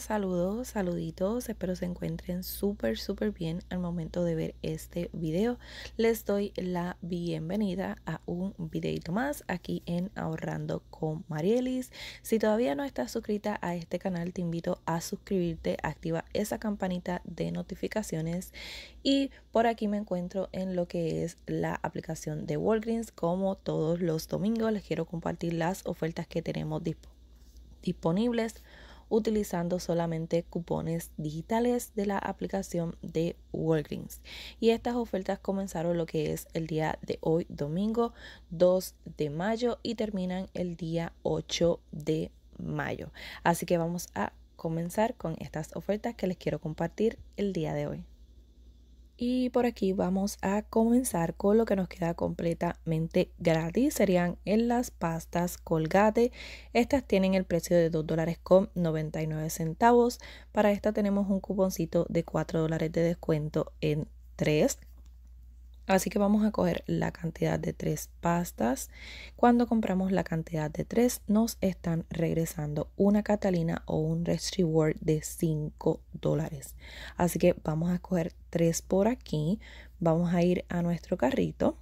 saludos, saluditos, espero se encuentren súper, súper bien al momento de ver este video. Les doy la bienvenida a un videito más aquí en Ahorrando con Marielis. Si todavía no estás suscrita a este canal, te invito a suscribirte, activa esa campanita de notificaciones y por aquí me encuentro en lo que es la aplicación de Walgreens. Como todos los domingos, les quiero compartir las ofertas que tenemos disponibles utilizando solamente cupones digitales de la aplicación de Walgreens. Y estas ofertas comenzaron lo que es el día de hoy, domingo 2 de mayo, y terminan el día 8 de mayo. Así que vamos a comenzar con estas ofertas que les quiero compartir el día de hoy. Y por aquí vamos a comenzar con lo que nos queda completamente gratis. Serían en las pastas Colgate. Estas tienen el precio de $2.99. dólares con 99 centavos. Para esta tenemos un cuponcito de 4 dólares de descuento en 3. Así que vamos a coger la cantidad de tres pastas. Cuando compramos la cantidad de tres, nos están regresando una Catalina o un Rest Reward de 5 dólares. Así que vamos a coger tres por aquí. Vamos a ir a nuestro carrito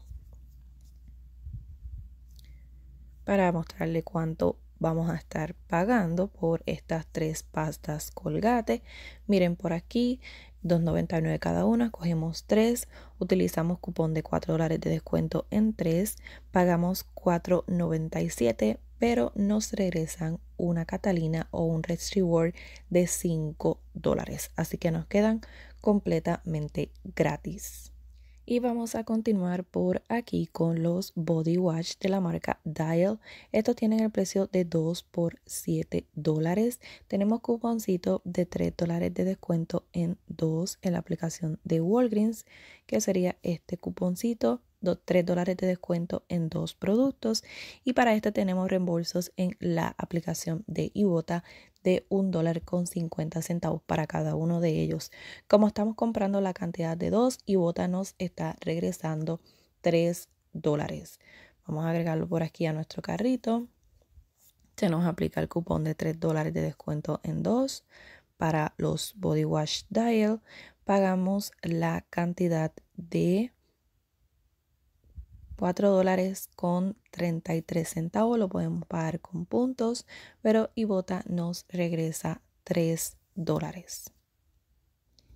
para mostrarle cuánto vamos a estar pagando por estas tres pastas colgate. Miren por aquí, 2.99 cada una, cogemos 3, utilizamos cupón de 4 dólares de descuento en 3, pagamos 4.97, pero nos regresan una Catalina o un Red Reward de 5 dólares, así que nos quedan completamente gratis. Y vamos a continuar por aquí con los body Watch de la marca Dial. Estos tienen el precio de 2 por 7 dólares. Tenemos cuponcito de 3 dólares de descuento en 2 en la aplicación de Walgreens, que sería este cuponcito. 3 dólares de descuento en dos productos y para este tenemos reembolsos en la aplicación de Ibotta de un dólar con 50 centavos para cada uno de ellos. Como estamos comprando la cantidad de dos y Bota nos está regresando 3 dólares. Vamos a agregarlo por aquí a nuestro carrito. Se nos aplica el cupón de 3 dólares de descuento en dos para los Body Wash Dial. Pagamos la cantidad de 4 dólares con 33 centavos, lo podemos pagar con puntos, pero Ibota nos regresa 3 dólares.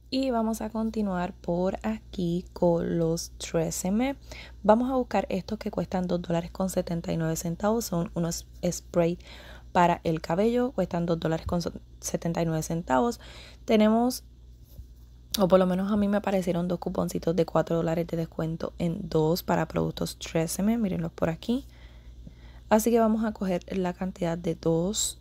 Y vamos a continuar por aquí con los 13M. Vamos a buscar estos que cuestan 2 dólares con 79 centavos. Son unos spray para el cabello, cuestan 2 dólares con 79 centavos. Tenemos o por lo menos a mí me aparecieron dos cuponcitos de 4 dólares de descuento en dos para productos 13M, mírenlos por aquí. Así que vamos a coger la cantidad de dos,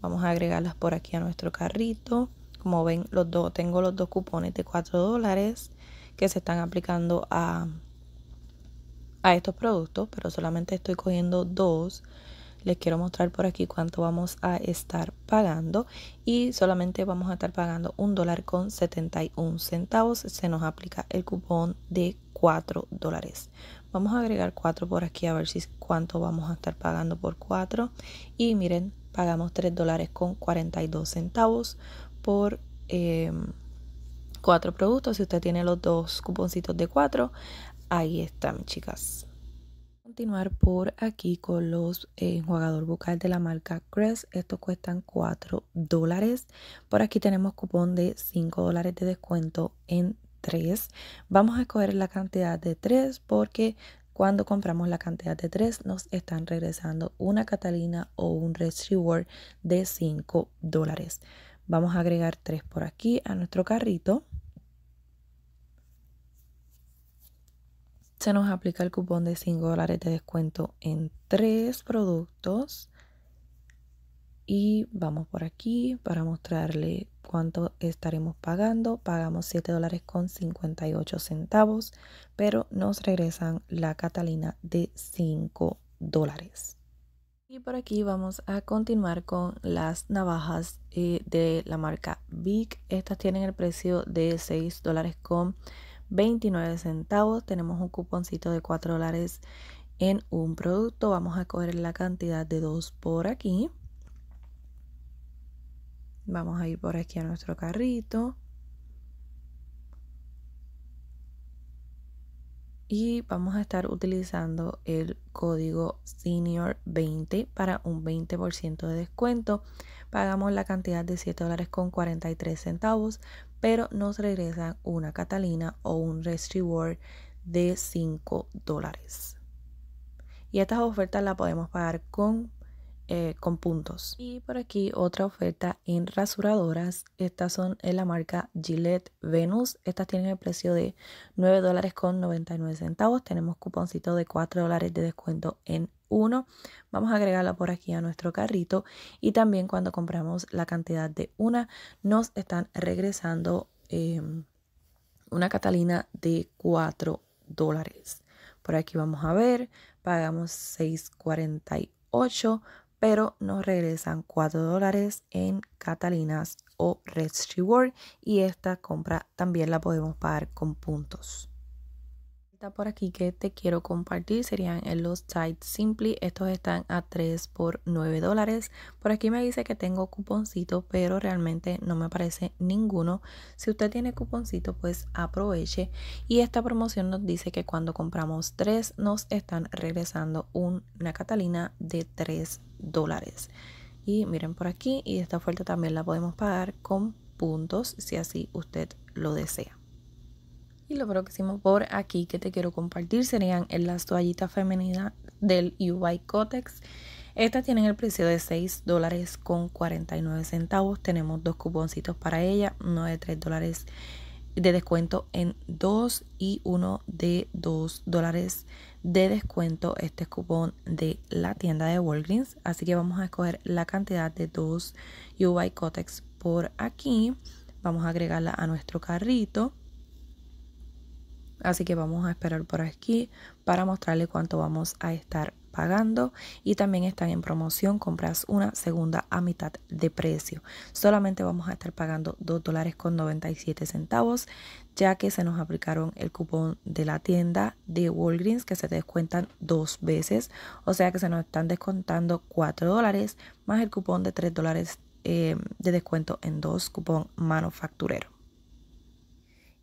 vamos a agregarlas por aquí a nuestro carrito. Como ven, los dos, tengo los dos cupones de 4 dólares que se están aplicando a, a estos productos, pero solamente estoy cogiendo dos les quiero mostrar por aquí cuánto vamos a estar pagando y solamente vamos a estar pagando un dólar con 71 centavos se nos aplica el cupón de 4 dólares vamos a agregar 4 por aquí a ver si cuánto vamos a estar pagando por 4 y miren pagamos 3 dólares con 42 centavos por 4 em, cuatro productos si usted tiene los dos cuponcitos de 4 ahí están chicas continuar por aquí con los eh, enjuagador bucal de la marca Crest. Estos cuestan 4 dólares. Por aquí tenemos cupón de 5 dólares de descuento en 3. Vamos a escoger la cantidad de 3 porque cuando compramos la cantidad de 3 nos están regresando una Catalina o un Res Reward de 5 dólares. Vamos a agregar 3 por aquí a nuestro carrito. se nos aplica el cupón de 5 dólares de descuento en tres productos. Y vamos por aquí para mostrarle cuánto estaremos pagando. Pagamos 7 dólares con 58 centavos, pero nos regresan la Catalina de 5 dólares. Y por aquí vamos a continuar con las navajas eh, de la marca Big. Estas tienen el precio de 6 dólares con 29 centavos. Tenemos un cuponcito de 4 dólares en un producto. Vamos a coger la cantidad de 2 por aquí. Vamos a ir por aquí a nuestro carrito. y vamos a estar utilizando el código senior20 para un 20% de descuento. Pagamos la cantidad de 7 dólares con 43 centavos, pero nos regresan una Catalina o un Rest Reward de 5 dólares. Y estas ofertas las podemos pagar con eh, con puntos. Y por aquí otra oferta en rasuradoras. Estas son en la marca Gillette Venus. Estas tienen el precio de 9 dólares con 99 centavos. Tenemos cuponcito de 4 dólares de descuento en uno. Vamos a agregarla por aquí a nuestro carrito. Y también cuando compramos la cantidad de una, nos están regresando em, una Catalina de 4 dólares. Por aquí vamos a ver, pagamos 6.48 pero nos regresan 4 dólares en Catalinas o Red Reward y esta compra también la podemos pagar con puntos por aquí que te quiero compartir serían eh, los Tide Simply. Estos están a 3 por 9 dólares. Por aquí me dice que tengo cuponcito, pero realmente no me aparece ninguno. Si usted tiene cuponcito, pues aproveche. Y esta promoción nos dice que cuando compramos 3 nos están regresando una Catalina de 3 dólares. Y miren por aquí, y esta oferta también la podemos pagar con puntos si así usted lo desea. Y lo próximo por aquí que te quiero compartir serían las toallitas femeninas del UI Cotex. Estas tienen el precio de 6 dólares con 49 centavos. Tenemos dos cuponcitos para ella, uno de 3 dólares de descuento en 2 y uno de 2 dólares de descuento. Este es cupón de la tienda de Walgreens. Así que vamos a escoger la cantidad de 2 UI Cotex por aquí. Vamos a agregarla a nuestro carrito. Así que vamos a esperar por aquí para mostrarle cuánto vamos a estar pagando y también están en promoción compras una segunda a mitad de precio solamente vamos a estar pagando $2.97 dólares con 97 centavos ya que se nos aplicaron el cupón de la tienda de Walgreens que se descuentan dos veces o sea que se nos están descontando 4 dólares más el cupón de 3 dólares eh, de descuento en dos cupón manufacturero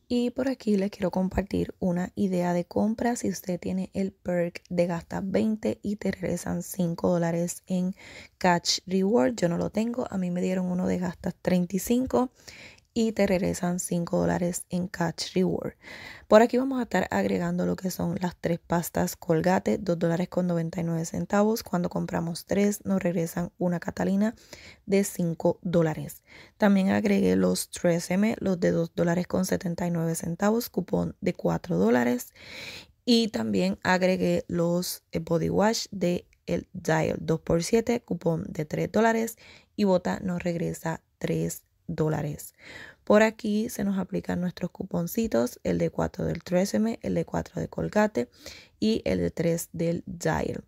y por aquí les quiero compartir una idea de compra si usted tiene el perk de gastas 20 y te regresan 5 dólares en Catch Reward. Yo no lo tengo, a mí me dieron uno de gastas 35 y te regresan 5 en Catch Reward. Por aquí vamos a estar agregando lo que son las tres pastas Colgate, 2 con 99 centavos. Cuando compramos tres nos regresan una Catalina de 5 También agregué los 3M, los de 2 con 79 centavos, cupón de 4 Y también agregué los eh, body wash de el Dial 2x7, cupón de 3 y Bota nos regresa 3 dólares. Por aquí se nos aplican nuestros cuponcitos, el de 4 del 3M, el de 4 de Colgate y el de 3 del Dial.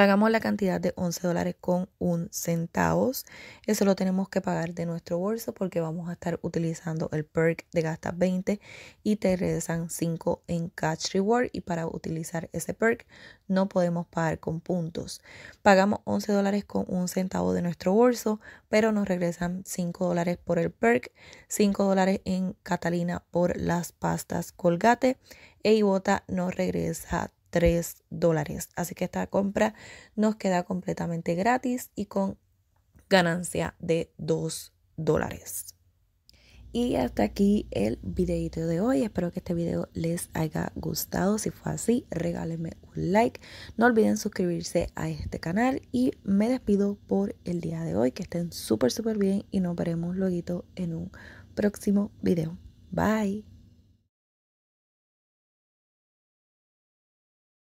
Pagamos la cantidad de 11 dólares con un centavos. Eso lo tenemos que pagar de nuestro bolso porque vamos a estar utilizando el perk de gasta 20 y te regresan 5 en cash reward. Y para utilizar ese perk no podemos pagar con puntos. Pagamos 11 dólares con un centavo de nuestro bolso, pero nos regresan 5 dólares por el perk, 5 dólares en Catalina por las pastas Colgate e Ibota nos regresa 3 dólares. Así que esta compra nos queda completamente gratis y con ganancia de 2 dólares. Y hasta aquí el videito de hoy. Espero que este video les haya gustado. Si fue así, regálenme un like. No olviden suscribirse a este canal. Y me despido por el día de hoy. Que estén súper, súper bien. Y nos veremos luego en un próximo video. Bye.